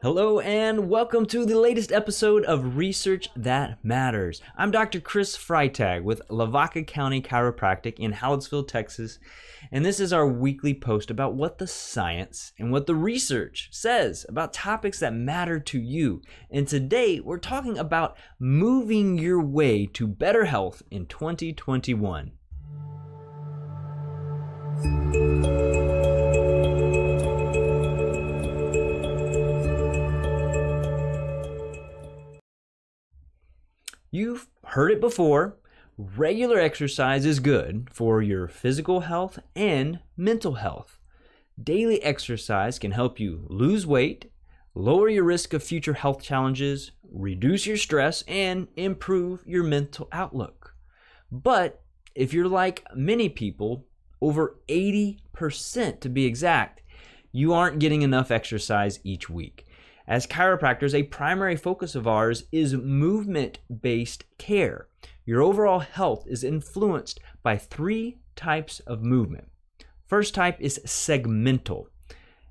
Hello and welcome to the latest episode of Research That Matters. I'm Dr. Chris Freitag with Lavaca County Chiropractic in Hallettsville, Texas, and this is our weekly post about what the science and what the research says about topics that matter to you. And today we're talking about moving your way to better health in 2021. You've heard it before. Regular exercise is good for your physical health and mental health. Daily exercise can help you lose weight, lower your risk of future health challenges, reduce your stress, and improve your mental outlook. But if you're like many people, over 80% to be exact, you aren't getting enough exercise each week. As chiropractors, a primary focus of ours is movement based care. Your overall health is influenced by three types of movement. First type is segmental,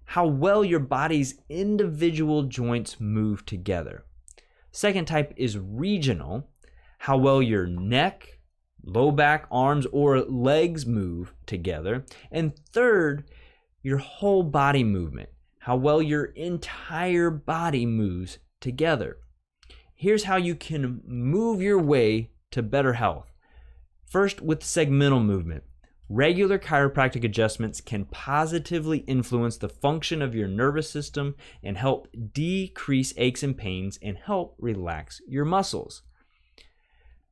how well your body's individual joints move together. Second type is regional, how well your neck, low back, arms, or legs move together. And third, your whole body movement, how well your entire body moves together. Here's how you can move your way to better health. First, with segmental movement. Regular chiropractic adjustments can positively influence the function of your nervous system and help decrease aches and pains and help relax your muscles.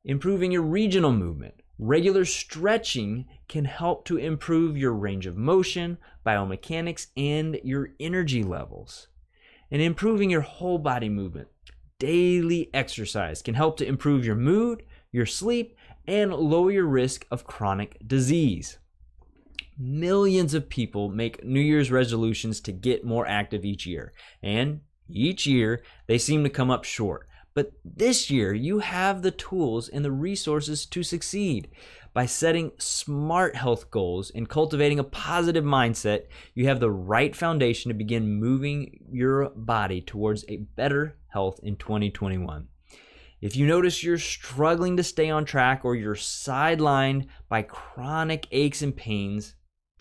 Improving your regional movement. Regular stretching can help to improve your range of motion, biomechanics, and your energy levels. And improving your whole body movement. Daily exercise can help to improve your mood, your sleep, and lower your risk of chronic disease. Millions of people make New Year's resolutions to get more active each year, and each year they seem to come up short. But this year, you have the tools and the resources to succeed. By setting smart health goals and cultivating a positive mindset, you have the right foundation to begin moving your body towards a better health in 2021. If you notice you're struggling to stay on track or you're sidelined by chronic aches and pains,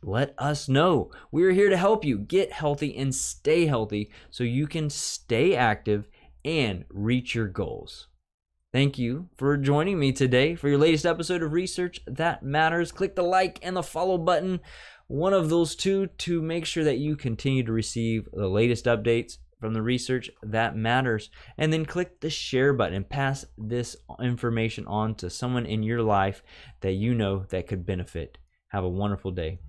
let us know. We're here to help you get healthy and stay healthy so you can stay active and reach your goals. Thank you for joining me today for your latest episode of Research That Matters. Click the like and the follow button, one of those two, to make sure that you continue to receive the latest updates from the research that matters. And then click the share button and pass this information on to someone in your life that you know that could benefit. Have a wonderful day.